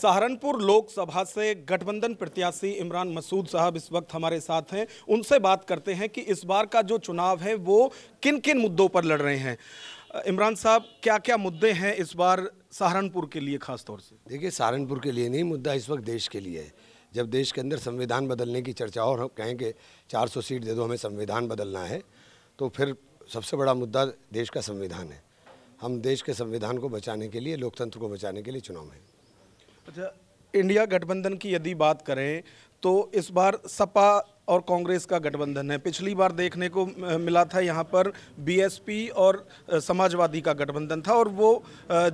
सहारनपुर लोकसभा से गठबंधन प्रत्याशी इमरान मसूद साहब इस वक्त हमारे साथ हैं उनसे बात करते हैं कि इस बार का जो चुनाव है वो किन किन मुद्दों पर लड़ रहे हैं इमरान साहब क्या क्या मुद्दे हैं इस बार सहारनपुर के लिए खास तौर से देखिए सहारनपुर के लिए नहीं मुद्दा इस वक्त देश के लिए है जब देश के अंदर संविधान बदलने की चर्चा और हम कहें कि चार सीट दे दो हमें संविधान बदलना है तो फिर सबसे बड़ा मुद्दा देश का संविधान है हम देश के संविधान को बचाने के लिए लोकतंत्र को बचाने के लिए चुनाव हैं अच्छा इंडिया गठबंधन की यदि बात करें तो इस बार सपा और कांग्रेस का गठबंधन है पिछली बार देखने को मिला था यहाँ पर बीएसपी और समाजवादी का गठबंधन था और वो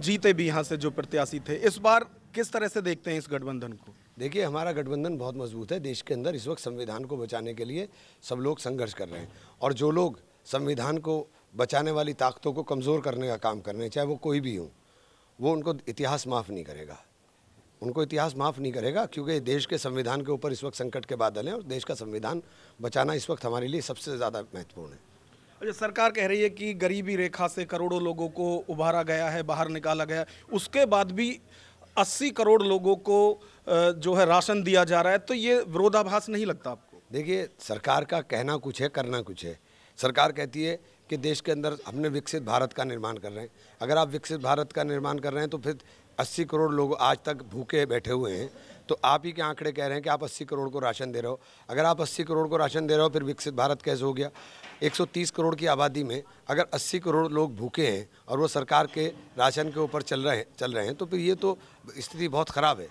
जीते भी यहाँ से जो प्रत्याशी थे इस बार किस तरह से देखते हैं इस गठबंधन को देखिए हमारा गठबंधन बहुत मजबूत है देश के अंदर इस वक्त संविधान को बचाने के लिए सब लोग संघर्ष कर रहे हैं और जो लोग संविधान को बचाने वाली ताकतों को कमज़ोर करने का काम कर रहे हैं चाहे वो कोई भी हो वो उनको इतिहास माफ़ नहीं करेगा उनको इतिहास माफ़ नहीं करेगा क्योंकि देश के संविधान के ऊपर इस वक्त संकट के बादल हैं और देश का संविधान बचाना इस वक्त हमारे लिए सबसे ज़्यादा महत्वपूर्ण है अच्छा सरकार कह रही है कि गरीबी रेखा से करोड़ों लोगों को उभारा गया है बाहर निकाला गया है उसके बाद भी 80 करोड़ लोगों को जो है राशन दिया जा रहा है तो ये विरोधाभास नहीं लगता आपको देखिए सरकार का कहना कुछ है करना कुछ है सरकार कहती है कि देश के अंदर हमने विकसित भारत का निर्माण कर रहे हैं अगर आप विकसित भारत का निर्माण कर रहे हैं तो फिर अस्सी करोड़ लोग आज तक भूखे बैठे हुए हैं तो आप ही के आंकड़े कह रहे हैं कि आप 80 करोड़ को राशन दे रहे हो अगर आप 80 करोड़ को राशन दे रहे हो फिर विकसित भारत कैसे हो गया 130 करोड़ की आबादी में अगर 80 करोड़ लोग भूखे हैं और वो सरकार के राशन के ऊपर चल रहे हैं चल रहे हैं तो फिर ये तो स्थिति बहुत ख़राब है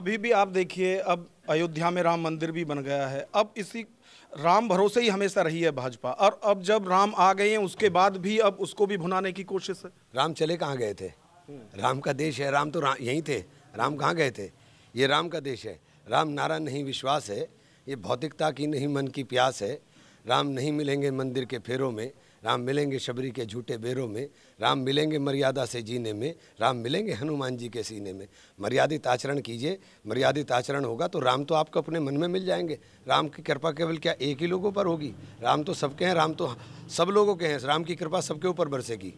अभी भी आप देखिए अब अयोध्या में राम मंदिर भी बन गया है अब इसी राम भरोसे ही हमेशा रही है भाजपा और अब जब राम आ गए हैं उसके बाद भी अब उसको भी भुनाने की कोशिश है राम चले कहाँ गए थे राम का देश है राम तो रा, यहीं थे राम कहाँ गए थे ये राम का देश है राम नारा नहीं विश्वास है ये भौतिकता की नहीं मन की प्यास है राम नहीं मिलेंगे मंदिर के फेरों में राम मिलेंगे शबरी के झूठे बेरों में राम मिलेंगे मर्यादा से जीने में राम मिलेंगे हनुमान जी के सीने में मर्यादित आचरण कीजिए मर्यादित आचरण होगा तो राम तो आपको अपने मन में मिल जाएंगे राम की कृपा केवल क्या एक ही लोगों पर होगी राम तो सबके हैं राम तो सब लोगों के हैं राम की कृपा सबके ऊपर बरसेगी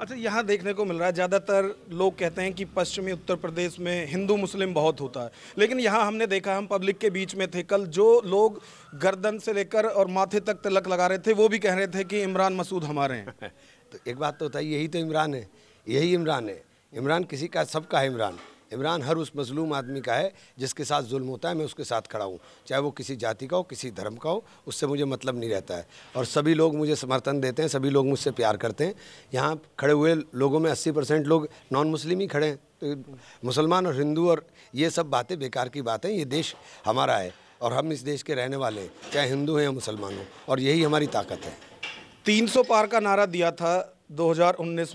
अच्छा यहाँ देखने को मिल रहा है ज़्यादातर लोग कहते हैं कि पश्चिमी उत्तर प्रदेश में हिंदू मुस्लिम बहुत होता है लेकिन यहाँ हमने देखा हम पब्लिक के बीच में थे कल जो लोग गर्दन से लेकर और माथे तक तिलक लगा रहे थे वो भी कह रहे थे कि इमरान मसूद हमारे हैं तो एक बात तो होता है यही तो इमरान है यही इमरान है इमरान किसी का सबका है इमरान इमरान हर उस मजलूम आदमी का है जिसके साथ जुल्म होता है मैं उसके साथ खड़ा हूँ चाहे वो किसी जाति का हो किसी धर्म का हो उससे मुझे मतलब नहीं रहता है और सभी लोग मुझे समर्थन देते हैं सभी लोग मुझसे प्यार करते हैं यहाँ खड़े हुए लोगों में अस्सी परसेंट लोग नॉन मुस्लिम ही खड़े हैं तो मुसलमान और हिंदू और ये सब बातें बेकार की बातें ये देश हमारा है और हम इस देश के रहने वाले हैं चाहे हिंदू हैं या मुसलमान हों और यही हमारी ताकत है तीन पार का नारा दिया था दो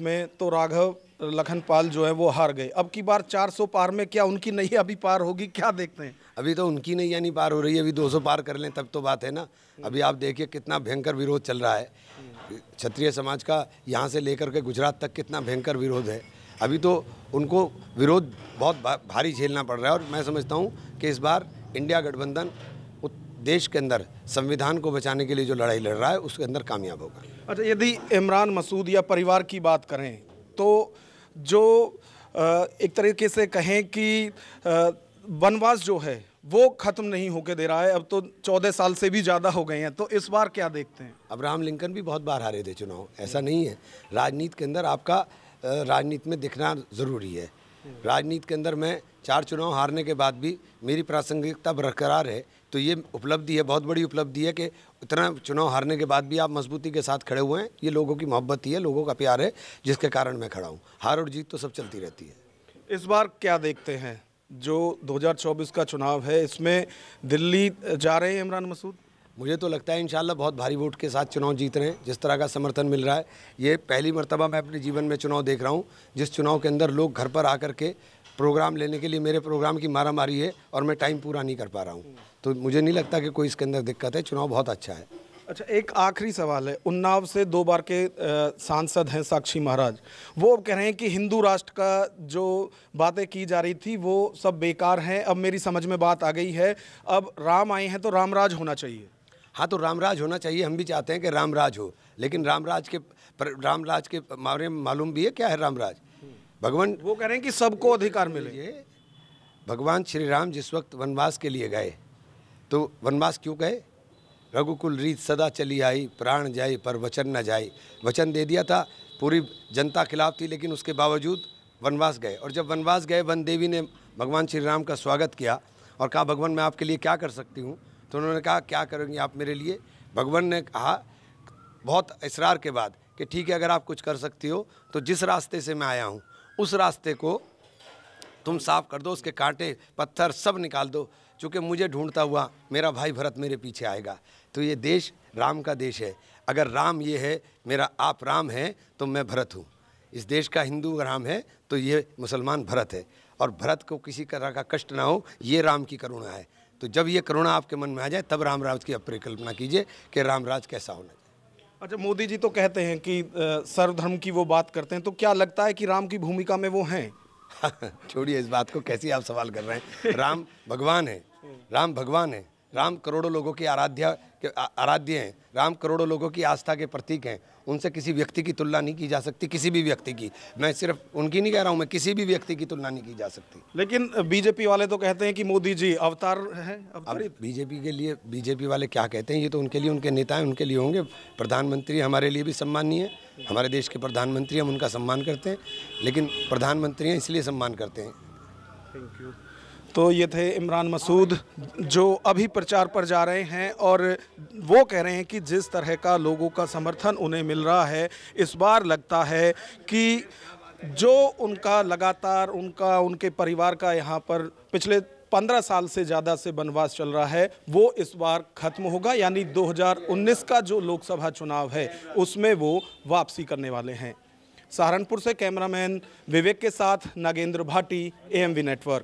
में तो राघव लखनपाल जो है वो हार गए अब की बार 400 पार में क्या उनकी नहीं अभी पार होगी क्या देखते हैं अभी तो उनकी नहीं यानी पार हो रही है अभी 200 पार कर लें तब तो बात है ना अभी आप देखिए कितना भयंकर विरोध चल रहा है क्षत्रिय समाज का यहाँ से लेकर के गुजरात तक कितना भयंकर विरोध है अभी तो उनको विरोध बहुत भारी झेलना पड़ रहा है और मैं समझता हूँ कि इस बार इंडिया गठबंधन देश के अंदर संविधान को बचाने के लिए जो लड़ाई लड़ रहा है उसके अंदर कामयाब होगा अच्छा यदि इमरान मसूद या परिवार की बात करें तो जो एक तरीके से कहें कि वनवास जो है वो ख़त्म नहीं होके दे रहा है अब तो चौदह साल से भी ज़्यादा हो गए हैं तो इस बार क्या देखते हैं अब्राहम लिंकन भी बहुत बार हारे थे चुनाव ऐसा नहीं है राजनीति के अंदर आपका राजनीति में दिखना ज़रूरी है राजनीति के अंदर मैं चार चुनाव हारने के बाद भी मेरी प्रासंगिकता बरकरार है तो ये उपलब्धि है बहुत बड़ी उपलब्धि है कि इतना चुनाव हारने के बाद भी आप मजबूती के साथ खड़े हुए हैं ये लोगों की मोहब्बत ही है लोगों का प्यार है जिसके कारण मैं खड़ा हूँ हार और जीत तो सब चलती रहती है इस बार क्या देखते हैं जो 2024 का चुनाव है इसमें दिल्ली जा रहे हैं इमरान मसूद मुझे तो लगता है इन बहुत भारी वोट के साथ चुनाव जीत रहे हैं जिस तरह का समर्थन मिल रहा है ये पहली मरतबा मैं अपने जीवन में चुनाव देख रहा हूँ जिस चुनाव के अंदर लोग घर पर आकर के प्रोग्राम लेने के लिए मेरे प्रोग्राम की मारा मारी है और मैं टाइम पूरा नहीं कर पा रहा हूँ तो मुझे नहीं लगता कि कोई इसके अंदर दिक्कत है चुनाव बहुत अच्छा है अच्छा एक आखिरी सवाल है उन्नाव से दो बार के सांसद हैं साक्षी महाराज वो अब कह रहे हैं कि हिंदू राष्ट्र का जो बातें की जा रही थी वो सब बेकार हैं अब मेरी समझ में बात आ गई है अब राम आए हैं तो रामराज होना चाहिए हाँ तो रामराज होना चाहिए हम भी चाहते हैं कि रामराज हो लेकिन रामराज के रामराज के बारे में मालूम भी है क्या है रामराज भगवान वो कह रहे हैं कि सबको अधिकार मिले भगवान श्री राम जिस वक्त वनवास के लिए गए तो वनवास क्यों गए रघुकुल रीत सदा चली आई प्राण जाए पर वचन न जाए वचन दे दिया था पूरी जनता खिलाफ थी लेकिन उसके बावजूद वनवास गए और जब वनवास गए वन देवी ने भगवान श्री राम का स्वागत किया और कहा भगवान मैं आपके लिए क्या कर सकती हूँ तो उन्होंने कहा क्या करेंगे आप मेरे लिए भगवान ने कहा बहुत इसरार के बाद कि ठीक है अगर आप कुछ कर सकती हो तो जिस रास्ते से मैं आया हूँ उस रास्ते को तुम साफ कर दो उसके कांटे पत्थर सब निकाल दो चूँकि मुझे ढूंढता हुआ मेरा भाई भरत मेरे पीछे आएगा तो ये देश राम का देश है अगर राम ये है मेरा आप राम हैं तो मैं भरत हूँ इस देश का हिंदू राम है तो ये मुसलमान भरत है और भरत को किसी तरह का कष्ट ना हो ये राम की करुणा है तो जब ये करुणा आपके मन में आ जाए तब रामराज की आप परिकल्पना कीजिए कि रामराज कैसा होना चाहिए अच्छा मोदी जी तो कहते हैं कि सर्वधर्म की वो बात करते हैं तो क्या लगता है कि राम की भूमिका में वो हैं छोड़िए इस बात को कैसी आप सवाल कर रहे हैं राम भगवान है राम भगवान है राम करोड़ों लोगों की आराध्या आराध्य हैं राम करोड़ों लोगों की आस्था के प्रतीक हैं उनसे किसी व्यक्ति की तुलना नहीं की जा सकती किसी भी व्यक्ति की मैं सिर्फ उनकी नहीं कह रहा हूँ मैं किसी भी व्यक्ति की तुलना नहीं की जा सकती लेकिन बीजेपी वाले तो कहते हैं कि मोदी जी अवतार हैं अब बीजेपी के लिए बीजेपी वाले क्या कहते हैं ये तो उनके लिए उनके नेता हैं उनके लिए होंगे प्रधानमंत्री हमारे लिए भी सम्माननीय है हमारे देश के प्रधानमंत्री हम उनका सम्मान करते हैं लेकिन प्रधानमंत्री हैं इसलिए सम्मान करते हैं थैंक यू तो ये थे इमरान मसूद जो अभी प्रचार पर जा रहे हैं और वो कह रहे हैं कि जिस तरह का लोगों का समर्थन उन्हें मिल रहा है इस बार लगता है कि जो उनका लगातार उनका उनके परिवार का यहाँ पर पिछले पंद्रह साल से ज़्यादा से वनवास चल रहा है वो इस बार खत्म होगा यानी 2019 का जो लोकसभा चुनाव है उसमें वो वापसी करने वाले हैं सहारनपुर से कैमरामैन विवेक के साथ नागेंद्र भाटी एएमवी नेटवर्क